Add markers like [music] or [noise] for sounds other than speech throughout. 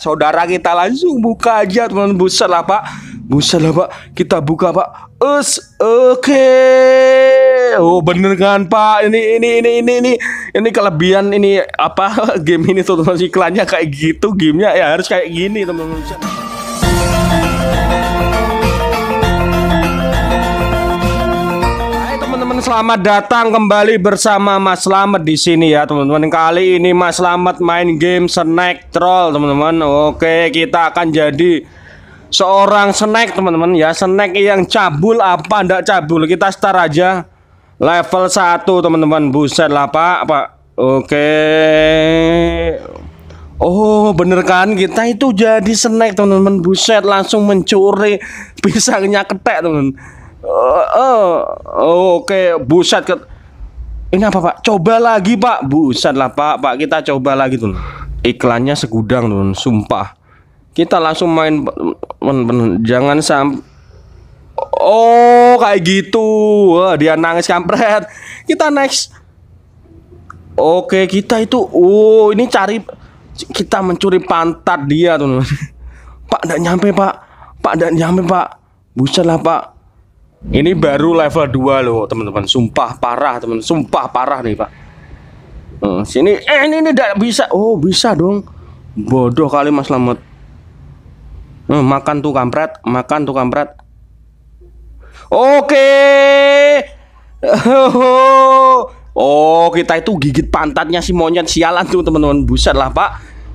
saudara kita langsung buka aja teman teman buset lah pak buset lah pak kita buka pak us oke okay. oh bener kan pak ini ini ini ini ini ini kelebihan ini apa [laughs] game ini tuh teman iklannya kayak gitu gamenya ya harus kayak gini teman-teman selamat datang kembali bersama Mas Slamet di sini ya teman-teman. Kali ini Mas Slamet main game snack troll teman-teman. Oke, kita akan jadi seorang snack teman-teman ya. Snack yang cabul apa ndak cabul. Kita start aja level 1 teman-teman. Buset lah Pak, Pak. Oke. Oh bener kan kita itu jadi snack teman-teman buset langsung mencuri [laughs] pisangnya ketek teman-teman uh, uh, oke okay. buset ke ini apa pak coba lagi pak buset lah pak pak kita coba lagi tuh iklannya segudang tuh sumpah kita langsung main men, men, jangan sam oh kayak gitu Wah, dia nangis kampret kita next oke okay, kita itu oh ini cari kita mencuri pantat dia tuh [laughs] pak tidak nyampe pak pak tidak nyampe pak buset lah pak ini baru level 2 loh, teman-teman. Sumpah parah, teman. Sumpah parah nih, Pak. Hmm, sini eh ini ini tidak bisa. Oh, bisa dong. Bodoh kali Mas Lamet. Hmm, makan tuh kampret, makan tuh kampret. Oke. Okay. [laughs] Oh, kita itu gigit pantatnya si monyet sialan tuh, teman-teman. Buset lah, Pak.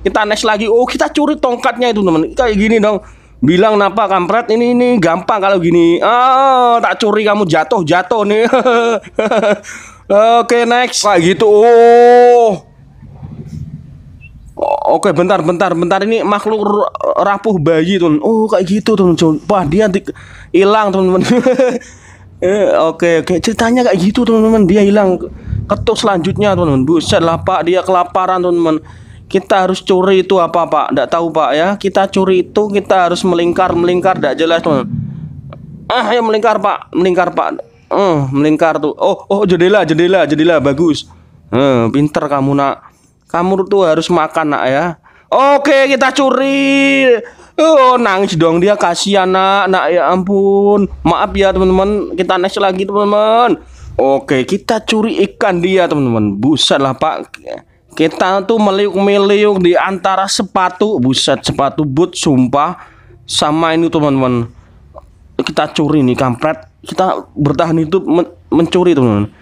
Kita next lagi. Oh, kita curi tongkatnya itu, teman. Kayak gini dong bilang napa kampret ini ini gampang kalau gini ah oh, tak curi kamu jatuh jatuh nih [laughs] oke okay, next kayak gitu oh Oke okay, bentar bentar bentar ini makhluk rapuh bayi tuh oh kayak gitu tuh wah dia hilang teman-teman [laughs] eh, oke okay, oke ceritanya kayak gitu teman-teman dia hilang ketuk selanjutnya teman-teman buset lah pak dia kelaparan teman-teman kita harus curi itu apa pak tidak tahu pak ya kita curi itu kita harus melingkar melingkar tidak jelas teman ah ya melingkar pak melingkar pak Hmm melingkar tuh oh oh jadilah jadilah jadilah bagus Hmm pinter kamu nak kamu tuh harus makan nak ya oke kita curi Oh nangis dong dia kasihan nak nak ya ampun maaf ya teman-teman kita next lagi teman-teman oke kita curi ikan dia teman-teman buset pak kita tuh meliuk-meliuk di antara sepatu buset sepatu boot sumpah sama ini teman-teman kita curi nih kampret kita bertahan hidup men mencuri teman-teman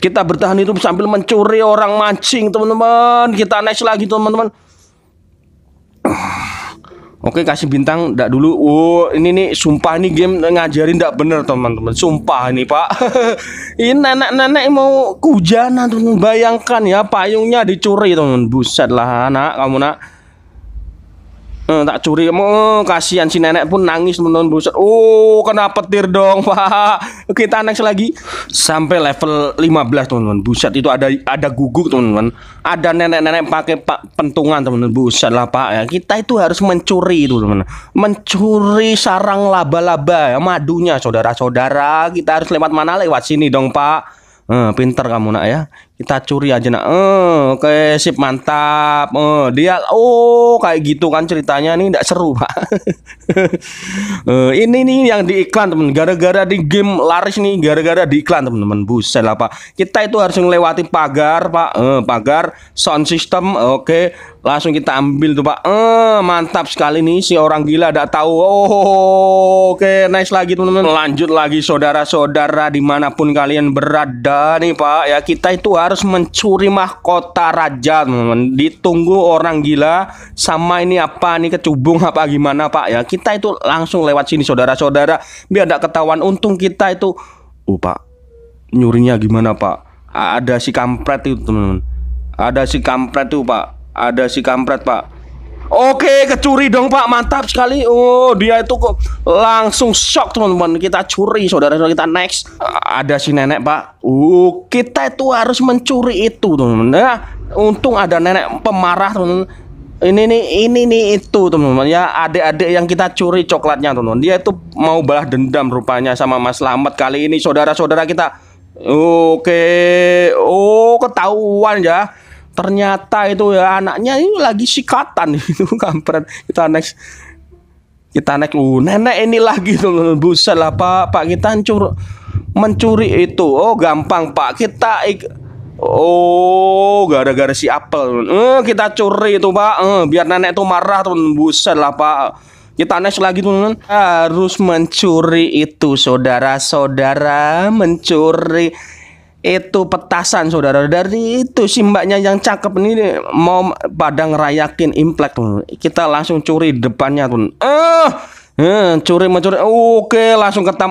kita bertahan hidup sambil mencuri orang mancing teman-teman kita next lagi teman-teman Oke kasih bintang ndak dulu. Oh ini nih sumpah nih game ngajarin ndak bener teman-teman. Sumpah nih pak. [laughs] ini nenek-nenek mau kujanan tuh bayangkan ya payungnya dicuri teman. Buset lah anak kamu nak. Eh, tak curi kamu kasihan si nenek pun nangis menon buset. Oh, kena petir dong, [laughs] Pak. Kita next lagi sampai level 15, teman-teman. Buset itu ada ada guguk, teman-teman. Ada nenek-nenek pakai Pak pentungan, teman-teman. Buset lah, Pak. Ya, kita itu harus mencuri itu, teman-teman. Mencuri sarang laba-laba ya, madunya, saudara-saudara. Kita harus lewat mana? Lewat sini dong, Pak. Eh, pinter kamu nak ya kita curi aja nak, eh, oke sip mantap eh, dia oh kayak gitu kan ceritanya nih tidak seru pak [laughs] eh, ini nih yang di iklan temen gara-gara di game laris nih gara-gara di iklan temen-temen buset lah pak kita itu harus melewati pagar pak eh, pagar sound system oke okay. langsung kita ambil tuh pak eh, mantap sekali nih si orang gila tidak tahu oh oke okay. nice lagi temen-temen lanjut lagi saudara-saudara dimanapun kalian berada nih pak ya kita itu harus harus mencuri mahkota raja teman-teman ditunggu orang gila sama ini apa nih kecubung apa gimana pak ya kita itu langsung lewat sini saudara-saudara biar tidak ketahuan untung kita itu oh pak nyurinya gimana pak ada si kampret itu teman-teman ada si kampret tuh pak ada si kampret pak Oke, kecuri dong Pak, mantap sekali. Oh, dia itu kok langsung shock teman-teman. Kita curi, saudara-saudara kita next. Ada si nenek Pak. Uh, kita itu harus mencuri itu teman-teman. Ya, untung ada nenek pemarah teman-teman. Ini nih, ini nih itu teman-teman ya adik-adik yang kita curi coklatnya teman-teman. Dia itu mau balas dendam rupanya sama Mas Slamet kali ini saudara-saudara kita. Oke, oh ketahuan ya ternyata itu ya anaknya ini lagi sikatan [laughs] itu kampret kita next kita naik uh, nenek ini lagi tuh buset lah pak pak kita hancur mencuri itu oh gampang pak kita ik oh gara-gara si apel eh, kita curi itu pak eh, biar nenek tuh marah tuh buset lah pak kita next lagi tuh harus mencuri itu saudara-saudara mencuri itu petasan saudara dari itu si mbaknya yang cakep ini mau pada ngerayakin implek kita langsung curi depannya tuh eh Hmm, curi mencuri. Oke, langsung ketem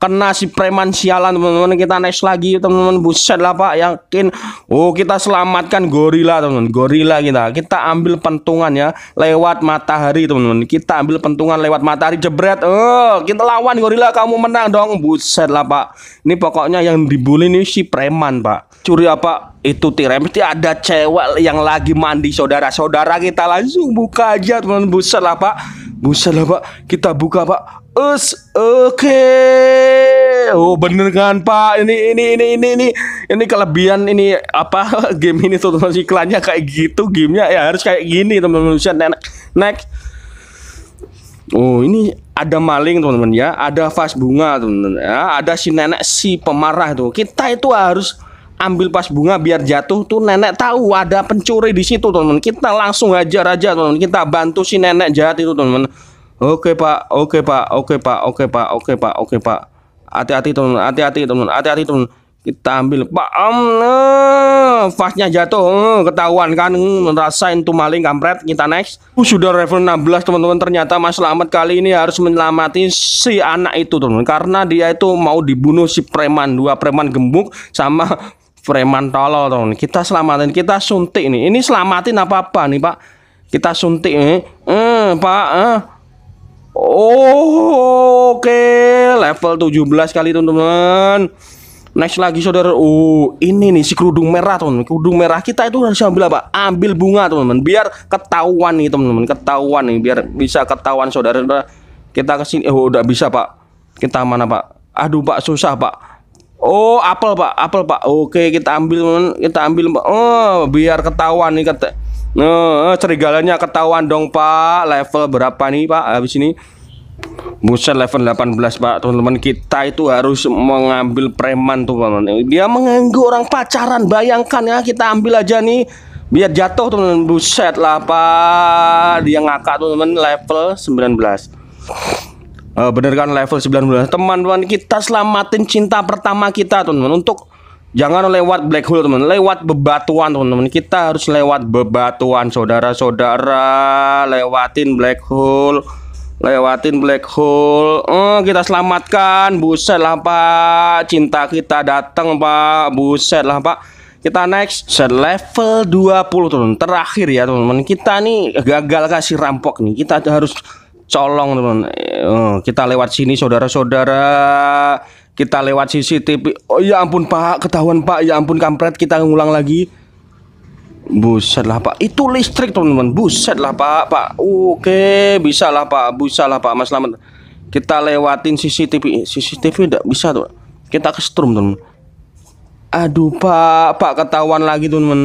kena si preman sialan teman-teman. Kita next lagi teman-teman. Buset lah Pak, yakin. Oh, kita selamatkan gorila teman-teman. Gorila kita. Kita ambil pentungan ya lewat matahari teman-teman. Kita ambil pentungan lewat matahari jebret. Eh, kita lawan gorila kamu menang dong. Buset lah Pak. Ini pokoknya yang dibully ini si preman, Pak. Curi apa? itu tiram. mesti ada cewek yang lagi mandi saudara-saudara kita langsung buka aja teman teman buset lah pak Buset lah pak Kita buka pak Us Oke okay. Oh bener kan pak Ini ini ini ini ini Ini kelebihan ini Apa [laughs] Game ini teman-teman Iklannya kayak gitu Gamenya ya harus kayak gini teman-teman Buset next Next Oh ini ada maling teman-teman ya Ada fast bunga teman-teman ya Ada si nenek si pemarah tuh Kita itu harus ambil pas bunga biar jatuh tuh nenek tahu ada pencuri di situ teman-teman kita langsung hajar aja teman-teman kita bantu si nenek jahat itu teman-teman oke pak oke pak oke pak oke pak oke pak oke pak hati-hati teman-teman hati-hati teman-teman hati-hati teman kita ambil pak om eh, fasnya jatuh eh, ketahuan kan eh, ngerasain tuh maling kampret kita next oh, sudah level 16 teman-teman ternyata Mas selamat kali ini harus menyelamatin si anak itu teman-teman karena dia itu mau dibunuh si preman dua preman gembuk sama preman tolol tuh Kita selamatin, kita suntik nih. Ini selamatin apa apa nih pak? Kita suntik nih. Eh. eh pak, eh. Oh, oke okay. level 17 kali teman-teman. Next lagi saudara, oh ini nih si kerudung merah teman, kerudung merah kita itu harus ambil apa? Ambil bunga teman-teman, biar ketahuan nih teman-teman, ketahuan nih, biar bisa ketahuan saudara. Kita kesini, eh, oh udah bisa pak, kita mana pak? Aduh pak susah pak, Oh, apel pak, apel pak. Oke, kita ambil, kita ambil. pak. Oh, biar ketahuan nih kata. Nah, eh, eh, serigalanya ketahuan dong pak. Level berapa nih pak? Habis ini. Buset level 18 pak teman-teman kita itu harus mengambil preman tuh teman-teman Dia mengganggu orang pacaran bayangkan ya kita ambil aja nih Biar jatuh teman-teman buset lah pak Dia ngakak teman-teman level 19 uh, bener kan level 19 teman-teman kita selamatin cinta pertama kita teman-teman untuk jangan lewat black hole teman teman lewat bebatuan teman-teman kita harus lewat bebatuan saudara-saudara lewatin black hole lewatin black hole eh, kita selamatkan buset lah pak cinta kita datang pak buset lah pak kita next set level 20 teman terakhir ya teman-teman kita nih gagal kasih rampok nih kita harus colong teman eh, kita lewat sini saudara-saudara kita lewat CCTV oh ya ampun pak ketahuan pak ya ampun kampret kita ngulang lagi buset lah pak itu listrik teman-teman buset lah pak pak oke bisa lah pak bisa lah pak mas selamat kita lewatin CCTV CCTV tidak bisa tuh kita ke strum teman aduh pak pak ketahuan lagi teman-teman